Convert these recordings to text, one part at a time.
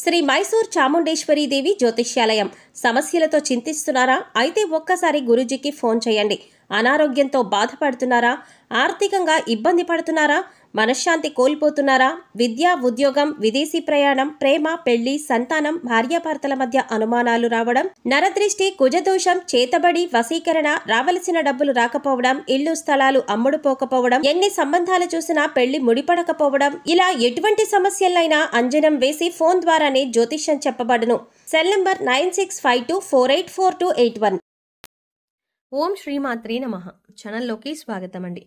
శ్రీ మైసూర్ చాముండేశ్వరీదేవి జ్యోతిష్యాలయం సమస్యలతో చింతిస్తున్నారా అయితే ఒక్కసారి గురూజీకి ఫోన్ చేయండి అనారోగ్యంతో బాధపడుతున్నారా ఆర్థికంగా ఇబ్బంది పడుతున్నారా మనశ్శాంతి కోల్పోతున్నారా విద్య ఉద్యోగం విదేశీ ప్రయాణం ప్రేమ పెళ్లి సంతానం భార్యాభర్తల మధ్య అనుమానాలు రావడం నరదృష్టి కుజదోషం చేతబడి వశీకరణ రావలసిన డబ్బులు రాకపోవడం ఇల్లు స్థలాలు అమ్ముడుపోకపోవడం ఎన్ని సంబంధాలు చూసినా పెళ్లి ముడిపడకపోవడం ఇలా ఎటువంటి సమస్యలైనా అంజనం వేసి ఫోన్ ద్వారానే జ్యోతిష్యం చెప్పబడును cell number nine six five two four eight four two eight one ఓం శ్రీమాత్రి నమ ఛానల్లోకి స్వాగతం అండి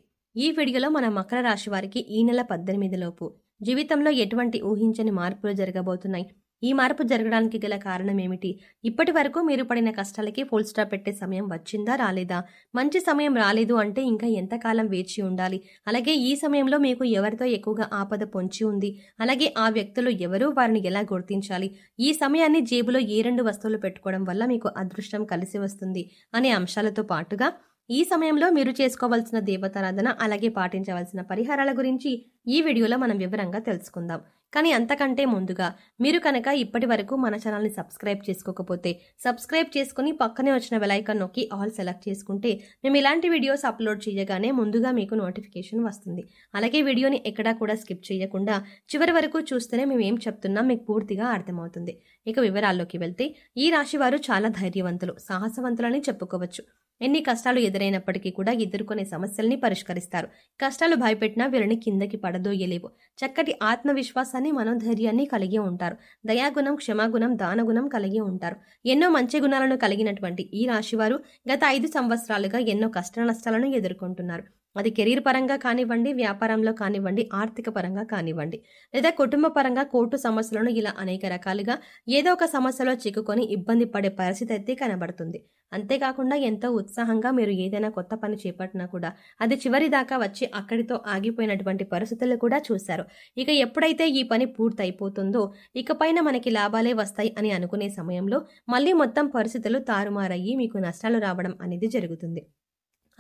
ఈ వీడియోలో మన మకర రాశి వారికి ఈ నెల పద్దెనిమిది లోపు జీవితంలో ఎటువంటి ఊహించని మార్పులు జరగబోతున్నాయి ఈ మార్పు జరగడానికి గల కారణం ఏమిటి ఇప్పటి వరకు మీరు పడిన కష్టాలకి ఫుల్ స్టాప్ పెట్టే సమయం వచ్చిందా రాలేదా మంచి సమయం రాలేదు అంటే ఇంకా ఎంతకాలం వేచి ఉండాలి అలాగే ఈ సమయంలో మీకు ఎవరితో ఎక్కువగా ఆపద పొంచి ఉంది అలాగే ఆ వ్యక్తులు ఎవరు వారిని ఎలా గుర్తించాలి ఈ సమయాన్ని జేబులో ఏ రెండు వస్తువులు పెట్టుకోవడం వల్ల మీకు అదృష్టం కలిసి వస్తుంది అనే అంశాలతో పాటుగా ఈ సమయంలో మీరు చేసుకోవాల్సిన దేవతారాధన అలాగే పాటించవలసిన పరిహారాల గురించి ఈ వీడియోలో మనం వివరంగా తెలుసుకుందాం కానీ అంతకంటే ముందుగా మీరు కనుక ఇప్పటి వరకు మన ఛానల్ని సబ్స్క్రైబ్ చేసుకోకపోతే సబ్స్క్రైబ్ చేసుకుని పక్కనే వచ్చిన వెలైకన్ నొక్కి ఆల్ సెలెక్ట్ చేసుకుంటే మేము ఇలాంటి వీడియోస్ అప్లోడ్ చేయగానే ముందుగా మీకు నోటిఫికేషన్ వస్తుంది అలాగే వీడియోని ఎక్కడా కూడా స్కిప్ చేయకుండా చివరి వరకు చూస్తేనే మేము ఏం చెప్తున్నాం మీకు పూర్తిగా అర్థమవుతుంది ఇక వివరాల్లోకి వెళ్తే ఈ రాశివారు చాలా ధైర్యవంతులు సాహసవంతులని చెప్పుకోవచ్చు ఎన్ని కష్టాలు ఎదురైనప్పటికీ కూడా ఎదుర్కొనే సమస్యల్ని పరిష్కరిస్తారు కష్టాలు భయపెట్టినా వీళ్ళని కిందకి పడదోయలేవు చక్కటి ఆత్మవిశ్వాసాన్ని మనోధైర్యాన్ని కలిగి ఉంటారు దయాగుణం క్షమాగుణం దానగుణం కలిగి ఉంటారు ఎన్నో మంచి గుణాలను కలిగినటువంటి ఈ రాశివారు గత ఐదు సంవత్సరాలుగా ఎన్నో కష్ట నష్టాలను ఎదుర్కొంటున్నారు అది కెరీర్ పరంగా కానివ్వండి వ్యాపారంలో కానివ్వండి ఆర్థిక పరంగా కానివ్వండి లేదా కుటుంబ పరంగా కోర్టు సమస్యలను ఇలా అనేక రకాలుగా ఏదో ఒక సమస్యలో చిక్కుకొని ఇబ్బంది పడే పరిస్థితి అయితే కనబడుతుంది అంతేకాకుండా ఎంతో ఉత్సాహంగా మీరు ఏదైనా కొత్త పని చేపట్టినా కూడా అది చివరి దాకా వచ్చి అక్కడితో ఆగిపోయినటువంటి పరిస్థితులు కూడా చూశారు ఇక ఎప్పుడైతే ఈ పని పూర్తయిపోతుందో ఇకపైన మనకి లాభాలే వస్తాయి అని అనుకునే సమయంలో మళ్ళీ మొత్తం పరిస్థితులు తారుమారయ్యి మీకు నష్టాలు రావడం అనేది జరుగుతుంది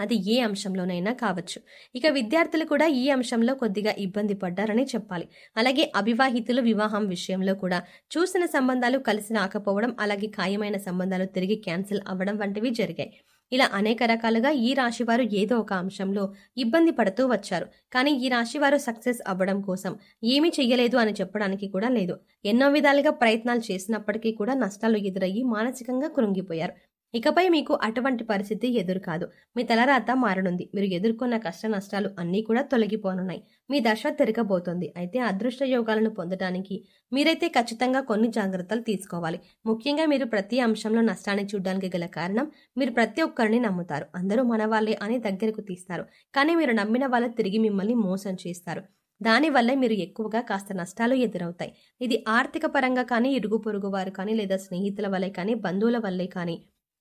అది ఏ అంశంలోనైనా కావచ్చు ఇక విద్యార్థులు కూడా ఈ అంశంలో కొద్దిగా ఇబ్బంది పడ్డారని చెప్పాలి అలాగే అవివాహితులు వివాహం విషయంలో కూడా చూసిన సంబంధాలు కలిసి రాకపోవడం అలాగే ఖాయమైన సంబంధాలు తిరిగి క్యాన్సిల్ అవ్వడం వంటివి జరిగాయి ఇలా అనేక రకాలుగా ఈ రాశివారు ఏదో ఒక అంశంలో ఇబ్బంది పడుతూ వచ్చారు కానీ ఈ రాశివారు సక్సెస్ అవ్వడం కోసం ఏమీ చెయ్యలేదు అని చెప్పడానికి కూడా లేదు ఎన్నో విధాలుగా ప్రయత్నాలు చేసినప్పటికీ కూడా నష్టాలు ఎదురయ్యి మానసికంగా కృంగిపోయారు ఇకపై మీకు అటువంటి పరిస్థితి ఎదురుకాదు మీ తలరాత మారనుంది మీరు ఎదుర్కొన్న కష్ట నష్టాలు అన్నీ కూడా తొలగిపోనున్నాయి మీ దశ తిరగబోతోంది అయితే అదృష్ట యోగాలను పొందడానికి మీరైతే ఖచ్చితంగా కొన్ని జాగ్రత్తలు తీసుకోవాలి ముఖ్యంగా మీరు ప్రతి అంశంలో నష్టాన్ని చూడడానికి గల కారణం మీరు ప్రతి ఒక్కరిని నమ్ముతారు అందరూ మన వాళ్ళే అని దగ్గరకు తీస్తారు కానీ మీరు నమ్మిన వాళ్ళు తిరిగి మిమ్మల్ని మోసం చేస్తారు దానివల్ల మీరు ఎక్కువగా కాస్త నష్టాలు ఎదురవుతాయి ఇది ఆర్థిక పరంగా కానీ ఇరుగు పొరుగు వారు కానీ లేదా స్నేహితుల వల్లే కానీ బంధువుల వల్లే కానీ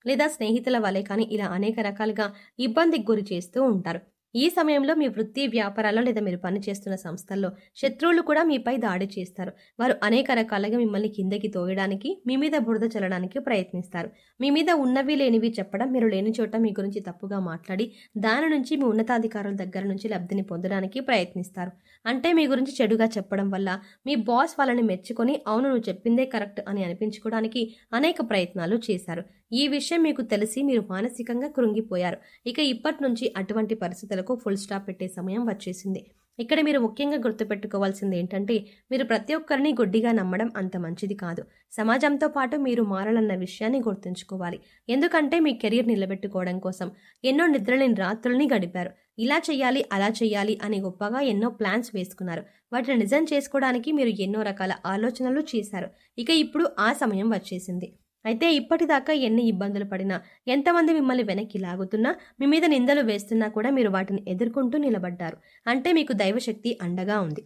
లేదా స్నేహితుల వలె కానీ ఇలా అనేక రకాలుగా ఇబ్బందికి గురి చేస్తూ ఉంటారు ఈ సమయంలో మీ వృత్తి వ్యాపారాల్లో లేదా మీరు పనిచేస్తున్న సంస్థల్లో శత్రువులు కూడా మీపై దాడి చేస్తారు వారు అనేక రకాలుగా మిమ్మల్ని కిందకి తోయడానికి మీ మీద బురద చల్లడానికి ప్రయత్నిస్తారు మీ మీద ఉన్నవి లేనివి చెప్పడం మీరు లేని చోట మీ గురించి తప్పుగా మాట్లాడి దాని నుంచి మీ ఉన్నతాధికారుల దగ్గర నుంచి లబ్ధిని పొందడానికి ప్రయత్నిస్తారు అంటే మీ గురించి చెడుగా చెప్పడం వల్ల మీ బాస్ వాళ్ళని మెచ్చుకొని అవును నువ్వు చెప్పిందే కరెక్ట్ అని అనిపించుకోవడానికి అనేక ప్రయత్నాలు చేశారు ఈ విషయం మీకు తెలిసి మీరు మానసికంగా కృంగిపోయారు ఇక ఇప్పటి నుంచి అటువంటి పరిస్థితులకు ఫుల్ స్టాప్ పెట్టే సమయం వచ్చేసింది ఇక్కడ మీరు ముఖ్యంగా గుర్తుపెట్టుకోవాల్సింది ఏంటంటే మీరు ప్రతి ఒక్కరిని గుడ్డిగా నమ్మడం అంత మంచిది కాదు సమాజంతో పాటు మీరు మారాలన్న విషయాన్ని గుర్తుంచుకోవాలి ఎందుకంటే మీ కెరీర్ నిలబెట్టుకోవడం కోసం ఎన్నో నిద్రలేని రాత్రుల్ని గడిపారు ఇలా చేయాలి అలా చేయాలి అని గొప్పగా ఎన్నో ప్లాన్స్ వేసుకున్నారు వాటిని నిజం చేసుకోవడానికి మీరు ఎన్నో రకాల ఆలోచనలు చేశారు ఇక ఇప్పుడు ఆ సమయం వచ్చేసింది అయితే ఇప్పటిదాకా ఎన్ని ఇబ్బందులు పడినా ఎంతమంది మిమ్మల్ని వెనక్కి లాగుతున్నా మీ మీద నిందలు వేస్తున్నా కూడా మీరు వాటిని ఎదుర్కొంటూ నిలబడ్డారు అంటే మీకు దైవశక్తి అండగా ఉంది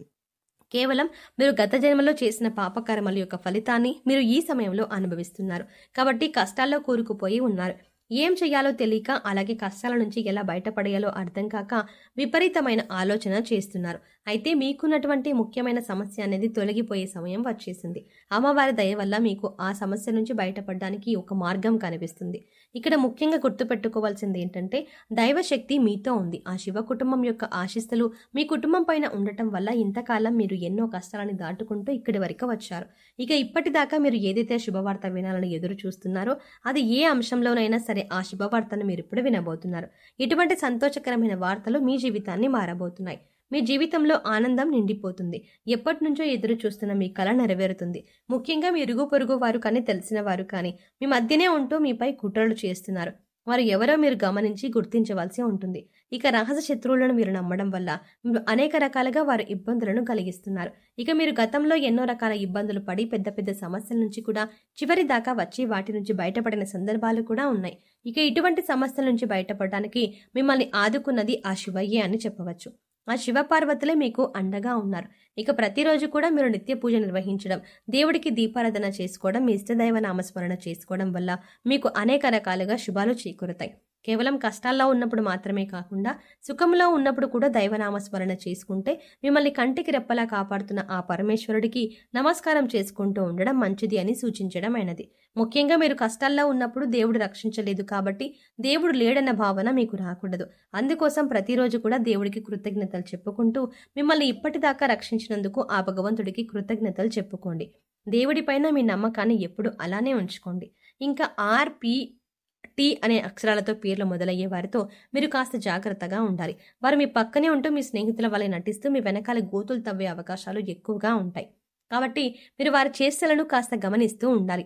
కేవలం మీరు గత జన్మలో చేసిన పాపకర్మల యొక్క ఫలితాన్ని మీరు ఈ సమయంలో అనుభవిస్తున్నారు కాబట్టి కష్టాల్లో కూరుకుపోయి ఉన్నారు ఏం చేయాలో తెలియక అలాగే కష్టాల నుంచి ఎలా బయటపడేయాలో అర్థం కాక విపరీతమైన ఆలోచన చేస్తున్నారు అయితే మీకున్నటువంటి ముఖ్యమైన సమస్య అనేది తొలగిపోయే సమయం వచ్చేసింది అమ్మవారి దయ వల్ల మీకు ఆ సమస్య నుంచి బయటపడడానికి ఒక మార్గం కనిపిస్తుంది ఇక్కడ ముఖ్యంగా గుర్తుపెట్టుకోవాల్సింది ఏంటంటే దైవశక్తి మీతో ఉంది ఆ శివ కుటుంబం యొక్క ఆశిస్తులు మీ కుటుంబం పైన ఉండటం వల్ల ఇంతకాలం మీరు ఎన్నో కష్టాలని దాటుకుంటూ ఇక్కడి వరకు వచ్చారు ఇక ఇప్పటిదాకా మీరు ఏదైతే శుభవార్త వినాలని ఎదురు చూస్తున్నారో అది ఏ అంశంలోనైనా సరే ఆ శుభవార్తను మీరు ఇప్పుడు వినబోతున్నారు ఇటువంటి సంతోషకరమైన వార్తలు మీ జీవితాన్ని మారబోతున్నాయి మీ జీవితంలో ఆనందం నిండిపోతుంది ఎప్పటి నుంచో ఎదురు చూస్తున్న మీ కళ నెరవేరుతుంది ముఖ్యంగా మీ ఇరుగు పొరుగు వారు కానీ తెలిసిన వారు కానీ మీ మధ్యనే ఉంటూ మీపై కుట్రలు చేస్తున్నారు వారు ఎవరో మీరు గమనించి గుర్తించవలసి ఉంటుంది ఇక రహస్య శత్రువులను మీరు నమ్మడం వల్ల అనేక రకాలుగా వారు ఇబ్బందులను కలిగిస్తున్నారు ఇక మీరు గతంలో ఎన్నో రకాల ఇబ్బందులు పడి పెద్ద పెద్ద సమస్యల నుంచి కూడా చివరి దాకా వచ్చి వాటి నుంచి బయటపడిన సందర్భాలు కూడా ఉన్నాయి ఇక ఇటువంటి సమస్యల నుంచి బయటపడడానికి మిమ్మల్ని ఆదుకున్నది ఆ శివయ్యే అని చెప్పవచ్చు ఆ శివపార్వతులే మీకు అండగా ఉన్నారు ఇక ప్రతిరోజు కూడా మీరు నిత్య పూజ నిర్వహించడం దేవుడికి దీపారాధన చేసుకోవడం మీ ఇష్టదైవ నామస్మరణ చేసుకోవడం వల్ల మీకు అనేక రకాలుగా శుభాలు చేకూరుతాయి కేవలం కష్టాల్లో ఉన్నప్పుడు మాత్రమే కాకుండా సుఖంలో ఉన్నప్పుడు కూడా దైవనామస్మరణ చేసుకుంటే మిమ్మల్ని కంటికి రెప్పలా కాపాడుతున్న ఆ పరమేశ్వరుడికి నమస్కారం చేసుకుంటూ ఉండడం మంచిది అని సూచించడం అయినది ముఖ్యంగా మీరు కష్టాల్లో ఉన్నప్పుడు దేవుడు రక్షించలేదు కాబట్టి దేవుడు లేడన్న భావన మీకు రాకూడదు అందుకోసం ప్రతిరోజు కూడా దేవుడికి కృతజ్ఞతలు చెప్పుకుంటూ మిమ్మల్ని ఇప్పటిదాకా రక్షించినందుకు ఆ భగవంతుడికి కృతజ్ఞతలు చెప్పుకోండి దేవుడిపైన మీ నమ్మకాన్ని ఎప్పుడు అలానే ఉంచుకోండి ఇంకా ఆర్పి టీ అనే అక్షరాలతో పేర్లు మొదలయ్యే వారితో మీరు కాస్త జాగ్రత్తగా ఉండాలి వారు మీ పక్కనే ఉంటూ మీ స్నేహితుల వల్ల నటిస్తూ మీ వెనకాల గోతులు తవ్వే అవకాశాలు ఎక్కువగా ఉంటాయి కాబట్టి మీరు వారి చేష్టలను కాస్త గమనిస్తూ ఉండాలి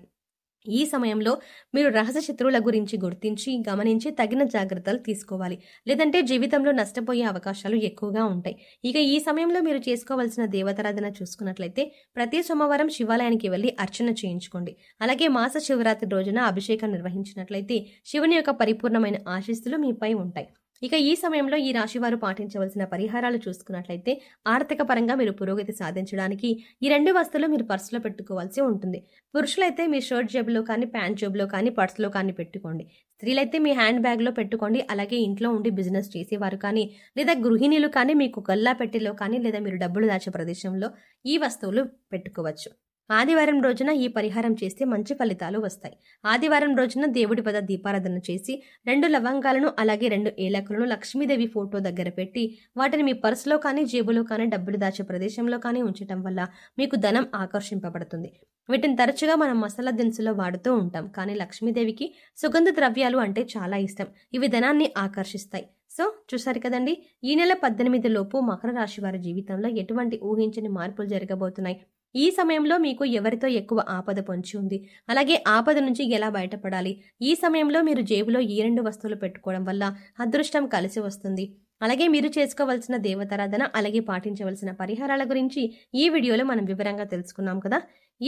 ఈ సమయంలో మీరు రహస్య శత్రువుల గురించి గుర్తించి గమనించి తగిన జాగ్రత్తలు తీసుకోవాలి లేదంటే జీవితంలో నష్టపోయే అవకాశాలు ఎక్కువగా ఉంటాయి ఇక ఈ సమయంలో మీరు చేసుకోవాల్సిన దేవతారాధన చూసుకున్నట్లయితే ప్రతి సోమవారం శివాలయానికి వెళ్ళి అర్చన చేయించుకోండి అలాగే మాస శివరాత్రి రోజున అభిషేకం నిర్వహించినట్లయితే శివుని యొక్క పరిపూర్ణమైన ఆశీస్సులు మీపై ఉంటాయి ఇక ఈ సమయంలో ఈ రాశివారు పాటించవలసిన పరిహారాలు చూసుకున్నట్లయితే ఆర్థిక పరంగా మీరు పురోగతి సాధించడానికి ఈ రెండు వస్తువులు మీరు పర్సులో పెట్టుకోవాల్సి ఉంటుంది పురుషులైతే మీ షర్ట్ జేబులో కానీ ప్యాంట్ జేబులో కానీ పర్సులో కానీ పెట్టుకోండి స్త్రీలైతే మీ హ్యాండ్ బ్యాగ్లో పెట్టుకోండి అలాగే ఇంట్లో ఉండి బిజినెస్ చేసేవారు కానీ లేదా గృహిణీలు కానీ మీకు గల్లా పెట్టెలో కానీ లేదా మీరు డబ్బులు దాచే ప్రదేశంలో ఈ వస్తువులు పెట్టుకోవచ్చు ఆదివారం రోజున ఈ పరిహారం చేస్తే మంచి ఫలితాలు వస్తాయి ఆదివారం రోజున దేవుడి పద దీపారాధన చేసి రెండు లవంగాలను అలాగే రెండు ఏలకులను లక్ష్మీదేవి ఫోటో దగ్గర పెట్టి వాటిని మీ పర్సులో కానీ జేబులో కానీ డబ్బులు దాచే ప్రదేశంలో కానీ ఉంచటం వల్ల మీకు ధనం ఆకర్షింపబడుతుంది వీటిని తరచుగా మనం మసాలా దినుసులో వాడుతూ ఉంటాం కానీ లక్ష్మీదేవికి సుగంధ ద్రవ్యాలు అంటే చాలా ఇష్టం ఇవి ధనాన్ని ఆకర్షిస్తాయి సో చూసారు కదండి ఈ నెల పద్దెనిమిది లోపు మకర రాశి వారి జీవితంలో ఎటువంటి ఊహించని మార్పులు జరగబోతున్నాయి ఈ సమయంలో మీకు ఎవరితో ఎక్కువ ఆపద పొంచి ఉంది అలాగే ఆపద నుంచి ఎలా బయటపడాలి ఈ సమయంలో మీరు జేబులో ఈ రెండు వస్తువులు పెట్టుకోవడం వల్ల అదృష్టం కలిసి వస్తుంది అలాగే మీరు చేసుకోవాల్సిన దేవతారాధన అలాగే పాటించవలసిన పరిహారాల గురించి ఈ వీడియోలో మనం వివరంగా తెలుసుకున్నాం కదా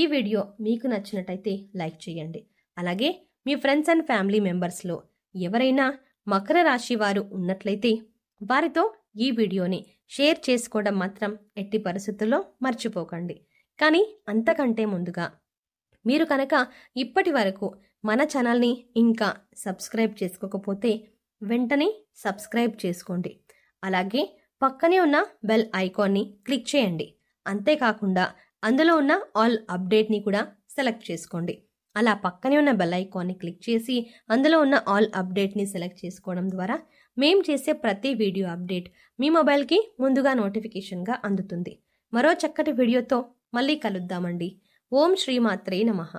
ఈ వీడియో మీకు నచ్చినట్టయితే లైక్ చేయండి అలాగే మీ ఫ్రెండ్స్ అండ్ ఫ్యామిలీ మెంబర్స్లో ఎవరైనా మకర రాశి వారు ఉన్నట్లయితే వారితో ఈ వీడియోని షేర్ చేసుకోవడం మాత్రం ఎట్టి పరిస్థితుల్లో మర్చిపోకండి కానీ అంతకంటే ముందుగా మీరు కనుక ఇప్పటి వరకు మన ఛానల్ని ఇంకా సబ్స్క్రైబ్ చేసుకోకపోతే వెంటనే సబ్స్క్రైబ్ చేసుకోండి అలాగే పక్కనే ఉన్న బెల్ ఐకాన్ని క్లిక్ చేయండి అంతేకాకుండా అందులో ఉన్న ఆల్ అప్డేట్ని కూడా సెలెక్ట్ చేసుకోండి అలా పక్కనే ఉన్న బెల్ ఐకాన్ని క్లిక్ చేసి అందులో ఉన్న ఆల్ అప్డేట్ని సెలెక్ట్ చేసుకోవడం ద్వారా మేము చేసే ప్రతి వీడియో అప్డేట్ మీ మొబైల్కి ముందుగా నోటిఫికేషన్గా అందుతుంది మరో చక్కటి వీడియోతో మళ్ళీ కలుద్దామండి ఓం శ్రీమాత్రే నమః